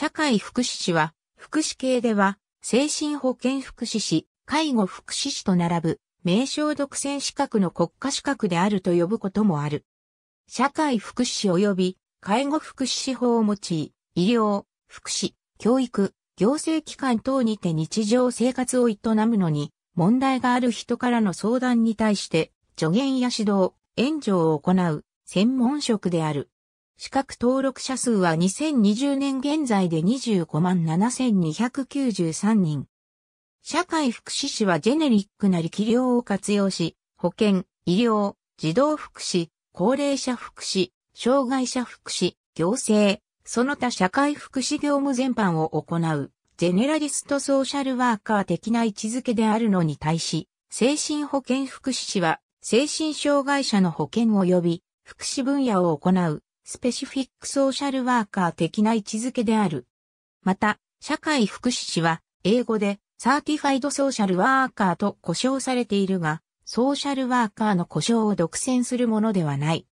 社会福祉士は、福祉系では、精神保健福祉士、介護福祉士と並ぶ、名称独占資格の国家資格であると呼ぶこともある。社会福祉士及び介護福祉士法を用い、医療、福祉、教育、行政機関等にて日常生活を営むのに、問題がある人からの相談に対して、助言や指導、援助を行う、専門職である。資格登録者数は2020年現在で25万7293人。社会福祉士はジェネリックな力量を活用し、保健、医療、児童福祉、高齢者福祉、障害者福祉、行政、その他社会福祉業務全般を行う、ジェネラリストソーシャルワーカー的な位置づけであるのに対し、精神保健福祉士は、精神障害者の保健及び福祉分野を行う、スペシフィックソーシャルワーカー的な位置づけである。また、社会福祉士は、英語で、サーティファイドソーシャルワーカーと呼称されているが、ソーシャルワーカーの呼称を独占するものではない。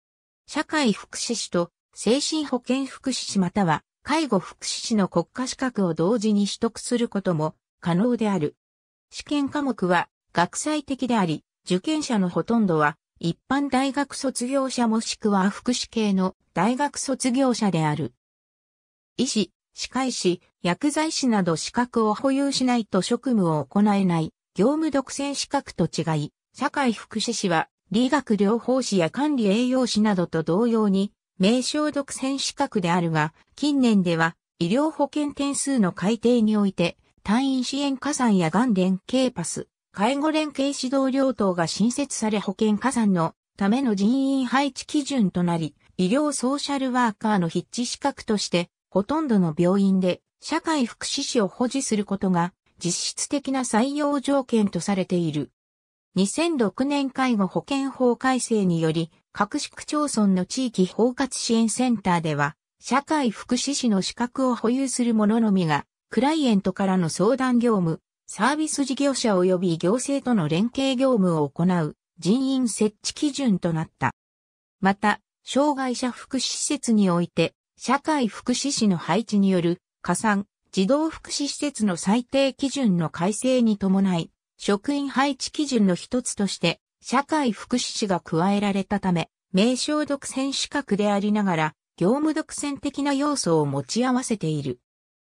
社会福祉士と精神保健福祉士または介護福祉士の国家資格を同時に取得することも可能である。試験科目は学際的であり、受験者のほとんどは一般大学卒業者もしくは福祉系の大学卒業者である。医師、歯科医師、薬剤師など資格を保有しないと職務を行えない業務独占資格と違い、社会福祉士は理学療法士や管理栄養士などと同様に名称独占資格であるが、近年では医療保険点数の改定において、退院支援加算や元連携パス、介護連携指導両党が新設され保険加算のための人員配置基準となり、医療ソーシャルワーカーの筆致資格として、ほとんどの病院で社会福祉士を保持することが実質的な採用条件とされている。2006年介護保険法改正により、各市区町村の地域包括支援センターでは、社会福祉士の資格を保有する者のみが、クライエントからの相談業務、サービス事業者及び行政との連携業務を行う人員設置基準となった。また、障害者福祉施設において、社会福祉士の配置による加算、児童福祉施設の最低基準の改正に伴い、職員配置基準の一つとして、社会福祉士が加えられたため、名称独占資格でありながら、業務独占的な要素を持ち合わせている。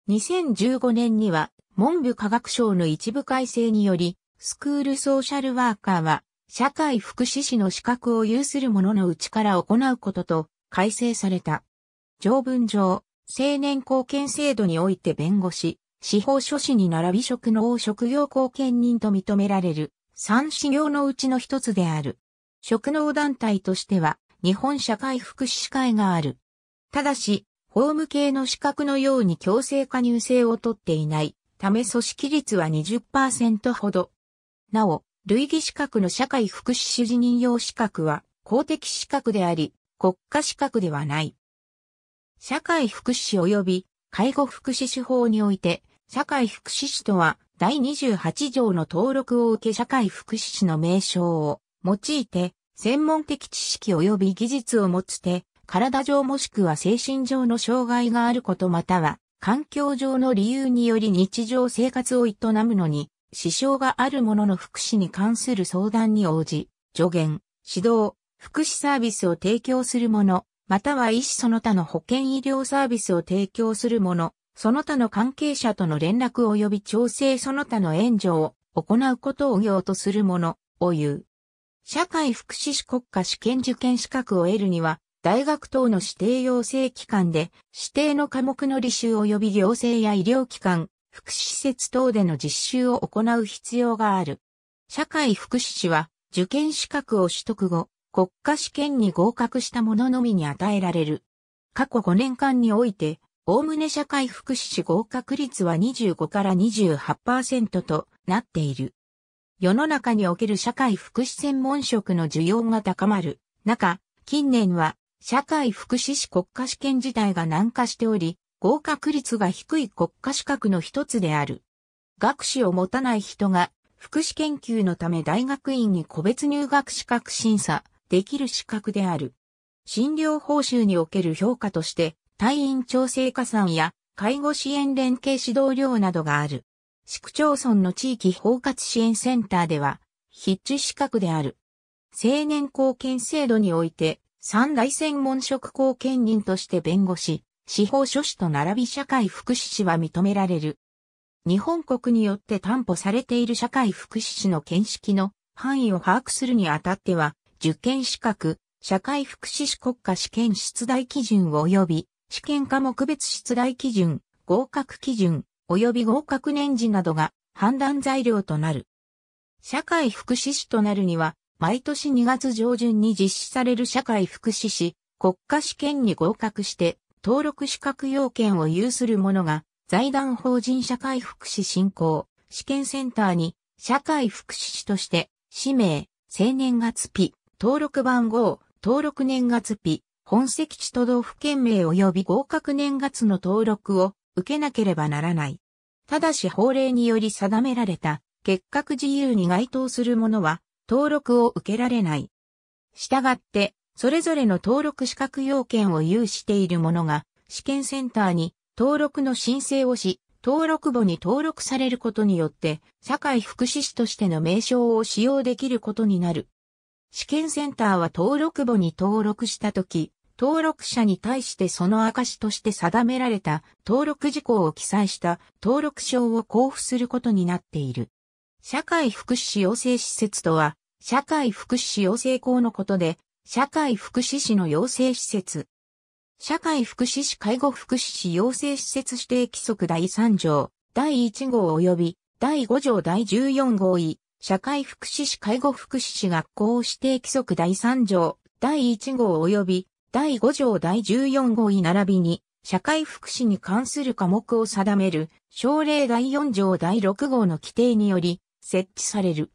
2015年には、文部科学省の一部改正により、スクールソーシャルワーカーは、社会福祉士の資格を有する者のうちから行うことと改正された。条文上、青年貢献制度において弁護士、司法書士に並び職能を職業貢献人と認められる三資業のうちの一つである。職能団体としては日本社会福祉士会がある。ただし、法務系の資格のように強制加入制をとっていないため組織率は20%ほど。なお、類義資格の社会福祉士任用資格は公的資格であり、国家資格ではない。社会福祉士及び介護福祉士法において、社会福祉士とは第28条の登録を受け社会福祉士の名称を用いて、専門的知識及び技術を持つて、体上もしくは精神上の障害があることまたは、環境上の理由により日常生活を営むのに、支障があるものの福祉に関する相談に応じ、助言、指導、福祉サービスを提供するもの、または医師その他の保健医療サービスを提供するもの、その他の関係者との連絡及び調整その他の援助を行うことを業とするものを言う。社会福祉士国家試験受験資格を得るには、大学等の指定要請機関で指定の科目の履修及び行政や医療機関、福祉施設等での実習を行う必要がある。社会福祉士は受験資格を取得後、国家試験に合格した者のみに与えられる。過去5年間において、おおむね社会福祉士合格率は25から28%となっている。世の中における社会福祉専門職の需要が高まる中、近年は社会福祉士国家試験自体が難化しており、合格率が低い国家資格の一つである。学士を持たない人が、福祉研究のため大学院に個別入学資格審査、できる資格である。診療報酬における評価として、退院調整加算や介護支援連携指導料などがある。市区町村の地域包括支援センターでは、必致資格である。青年貢献制度において、三大専門職公権人として弁護士、司法書士と並び社会福祉士は認められる。日本国によって担保されている社会福祉士の見識の範囲を把握するにあたっては、受験資格、社会福祉士国家試験出題基準及び、試験科目別出題基準、合格基準、及び合格年次などが判断材料となる。社会福祉士となるには、毎年2月上旬に実施される社会福祉士国家試験に合格して登録資格要件を有する者が財団法人社会福祉振興試験センターに社会福祉士として氏名、生年月日、登録番号、登録年月日、本籍地都道府県名及び合格年月の登録を受けなければならない。ただし法令により定められた結核自由に該当するものは登録を受けられない。したがって、それぞれの登録資格要件を有している者が、試験センターに登録の申請をし、登録簿に登録されることによって、社会福祉士としての名称を使用できることになる。試験センターは登録簿に登録したとき、登録者に対してその証として定められた登録事項を記載した登録証を交付することになっている。社会福祉士養成施設とは、社会福祉士養成校のことで、社会福祉士の養成施設。社会福祉士介護福祉士養成施設指定規則第3条、第1号及び第5条第14号位、社会福祉士介護福祉士学校指定規則第3条、第1号及び第5条第14号位並びに、社会福祉に関する科目を定める、省令第4条第6号の規定により、設置される。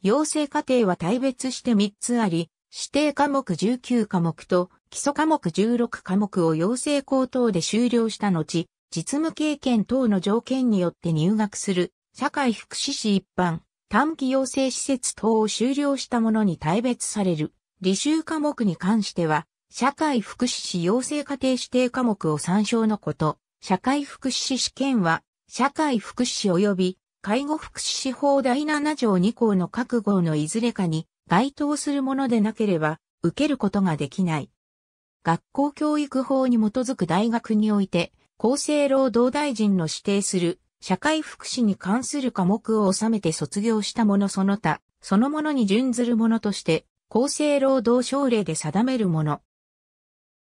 養成課程は大別して3つあり、指定科目19科目と基礎科目16科目を養成校等で修了した後、実務経験等の条件によって入学する社会福祉士一般、短期養成施設等を修了した者に大別される。履修科目に関しては、社会福祉士養成課程指定科目を参照のこと、社会福祉士試験は、社会福祉士及び介護福祉司法第7条2項の各号のいずれかに該当するものでなければ受けることができない。学校教育法に基づく大学において、厚生労働大臣の指定する社会福祉に関する科目を収めて卒業した者その他、そのものに準ずるものとして、厚生労働省令で定めるもの。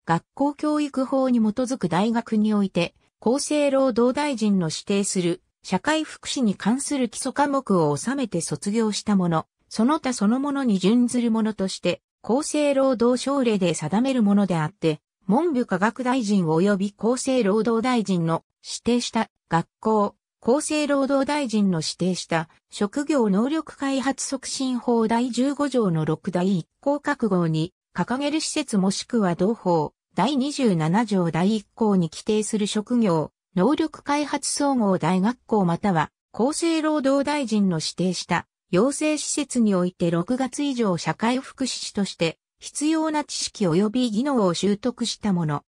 学校教育法に基づく大学において、厚生労働大臣の指定する社会福祉に関する基礎科目を収めて卒業した者、その他そのものに準ずるものとして、厚生労働省令で定めるものであって、文部科学大臣及び厚生労働大臣の指定した学校、厚生労働大臣の指定した職業能力開発促進法第15条の6第1項各号に掲げる施設もしくは同法第27条第1項に規定する職業、能力開発総合大学校または厚生労働大臣の指定した養成施設において6月以上社会福祉士として必要な知識及び技能を習得した者。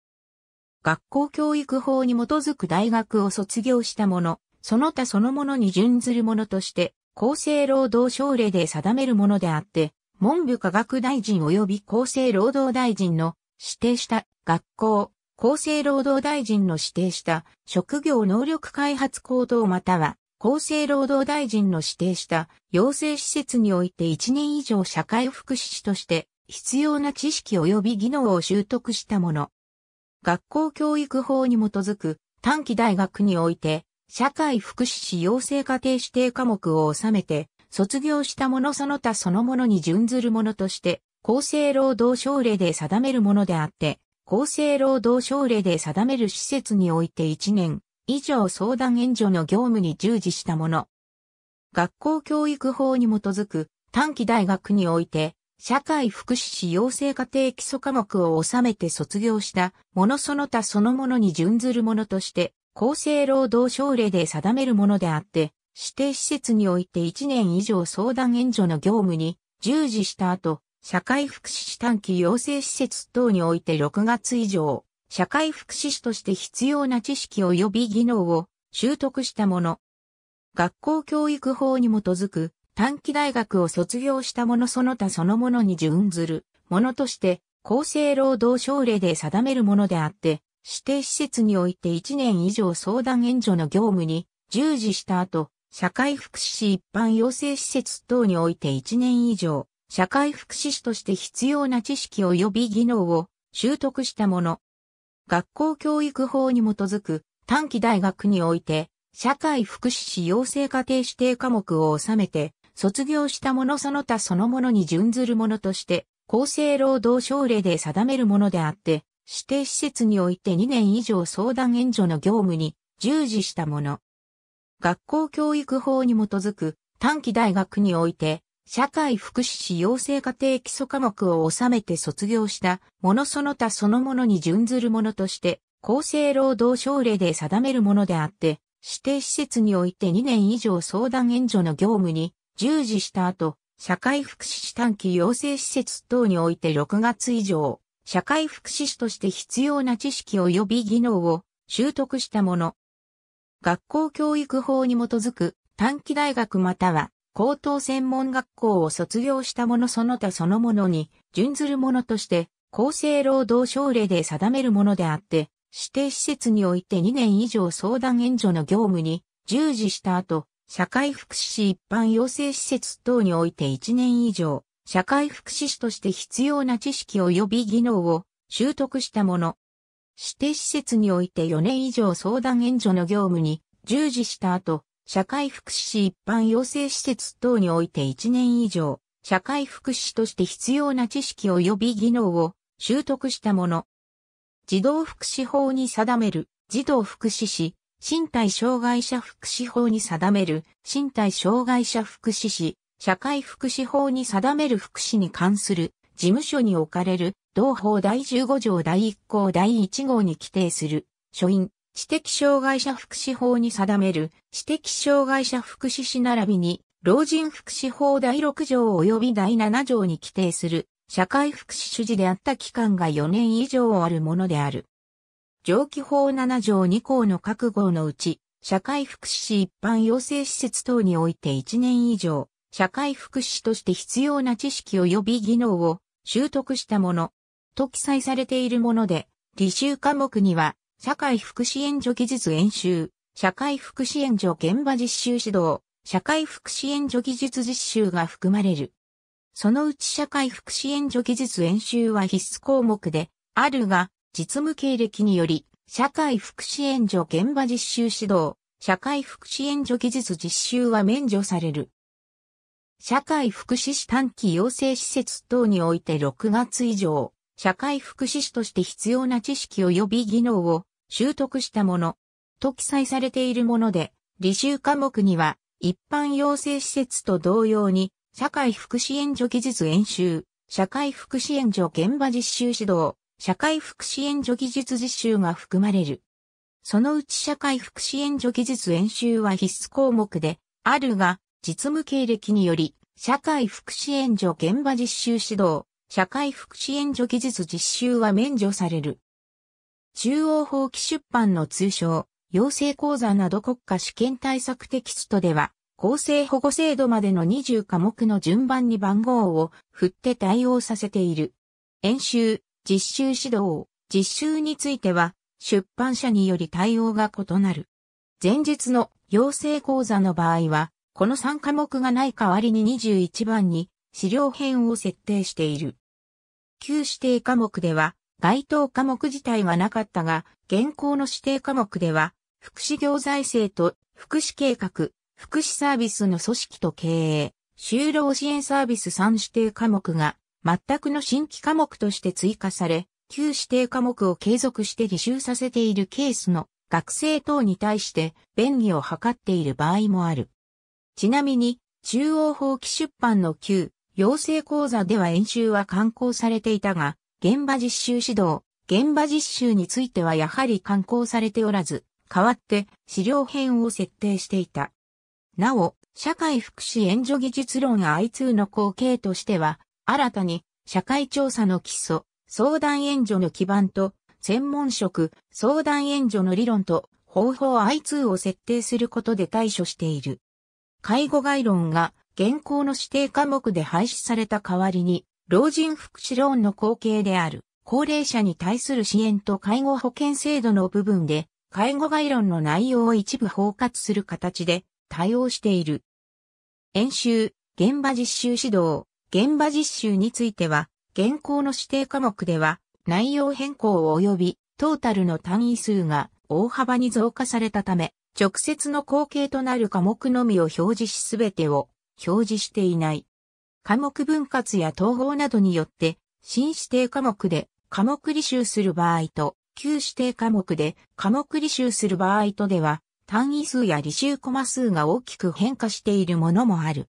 学校教育法に基づく大学を卒業した者、その他そのものに準ずる者として、厚生労働省令で定めるものであって、文部科学大臣及び厚生労働大臣の指定した学校、厚生労働大臣の指定した職業能力開発行動または厚生労働大臣の指定した養成施設において1年以上社会福祉士として必要な知識及び技能を習得したもの。学校教育法に基づく短期大学において社会福祉士養成課程指定科目を収めて卒業したものその他そのものに準ずるものとして厚生労働省令で定めるものであって厚生労働省令で定める施設において1年以上相談援助の業務に従事したもの。学校教育法に基づく短期大学において社会福祉士養成家庭基礎科目を収めて卒業したものその他そのものに準ずるものとして厚生労働省令で定めるものであって指定施設において1年以上相談援助の業務に従事した後社会福祉士短期養成施設等において6月以上、社会福祉士として必要な知識及び技能を習得した者。学校教育法に基づく短期大学を卒業した者その他そのものに準ずるものとして厚生労働省令で定めるものであって、指定施設において1年以上相談援助の業務に従事した後、社会福祉士一般養成施設等において1年以上、社会福祉士として必要な知識及び技能を習得したもの。学校教育法に基づく短期大学において、社会福祉士養成家庭指定科目を収めて、卒業した者その他そのものに準ずるものとして、厚生労働省令で定めるものであって、指定施設において2年以上相談援助の業務に従事したもの。学校教育法に基づく短期大学において、社会福祉士養成家庭基礎科目を収めて卒業したものその他そのものに準ずるものとして、厚生労働省令で定めるものであって、指定施設において2年以上相談援助の業務に従事した後、社会福祉士短期養成施設等において6月以上、社会福祉士として必要な知識及び技能を習得したもの。学校教育法に基づく短期大学または高等専門学校を卒業した者その他そのものに、準ずる者として、厚生労働省令で定めるものであって、指定施設において2年以上相談援助の業務に従事した後、社会福祉士一般養成施設等において1年以上、社会福祉士として必要な知識及び技能を習得したもの。指定施設において4年以上相談援助の業務に従事した後、社会福祉士一般養成施設等において1年以上、社会福祉士として必要な知識及び技能を習得したもの。児童福祉法に定める児童福祉士、身体障害者福祉法に定める身体障害者福祉士、社会福祉法に定める福祉に関する事務所に置かれる同法第15条第1項第1号に規定する書院、知的障害者福祉法に定める知的障害者福祉士並びに老人福祉法第6条及び第7条に規定する社会福祉主事であった期間が4年以上あるものである。上記法7条2項の各号のうち、社会福祉士一般養成施設等において1年以上、社会福祉士として必要な知識及び技能を習得したものと記載されているもので、履修科目には、社会福祉援助技術演習、社会福祉援助現場実習指導、社会福祉援助技術実習が含まれる。そのうち社会福祉援助技術演習は必須項目であるが、実務経歴により、社会福祉援助現場実習指導、社会福祉援助技術実習は免除される。社会福祉士短期養成施設等において6月以上、社会福祉士として必要な知識及び技能を習得したものと記載されているもので、履修科目には一般養成施設と同様に社会福祉援助技術演習、社会福祉援助現場実習指導、社会福祉援助技術実習が含まれる。そのうち社会福祉援助技術演習は必須項目であるが、実務経歴により、社会福祉援助現場実習指導、社会福祉援助技術実習は免除される。中央法規出版の通称、養成講座など国家試験対策テキストでは、厚生保護制度までの20科目の順番に番号を振って対応させている。演習、実習指導、実習については、出版社により対応が異なる。前日の養成講座の場合は、この3科目がない代わりに21番に資料編を設定している。旧指定科目では、該当科目自体はなかったが、現行の指定科目では、福祉行財政と福祉計画、福祉サービスの組織と経営、就労支援サービス3指定科目が、全くの新規科目として追加され、旧指定科目を継続して履修させているケースの学生等に対して便宜を図っている場合もある。ちなみに、中央法規出版の旧養成講座では演習は刊行されていたが、現場実習指導、現場実習についてはやはり刊行されておらず、代わって資料編を設定していた。なお、社会福祉援助技術論 I2 の後継としては、新たに社会調査の基礎、相談援助の基盤と、専門職、相談援助の理論と方法 I2 を設定することで対処している。介護概論が現行の指定科目で廃止された代わりに、老人福祉ローンの後継である、高齢者に対する支援と介護保険制度の部分で、介護概論の内容を一部包括する形で対応している。演習、現場実習指導、現場実習については、現行の指定科目では、内容変更及び、トータルの単位数が大幅に増加されたため、直接の後継となる科目のみを表示しすべてを表示していない。科目分割や統合などによって、新指定科目で科目履修する場合と、旧指定科目で科目履修する場合とでは、単位数や履修コマ数が大きく変化しているものもある。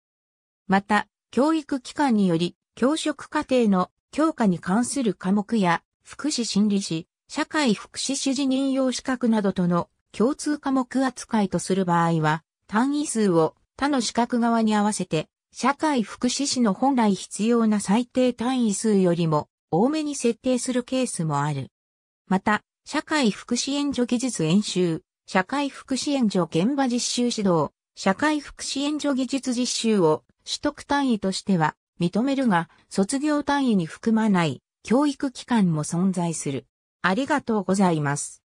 また、教育機関により、教職課程の教科に関する科目や、福祉心理士、社会福祉主事任用資格などとの共通科目扱いとする場合は、単位数を他の資格側に合わせて、社会福祉士の本来必要な最低単位数よりも多めに設定するケースもある。また、社会福祉援助技術演習、社会福祉援助現場実習指導、社会福祉援助技術実習を取得単位としては認めるが、卒業単位に含まない教育機関も存在する。ありがとうございます。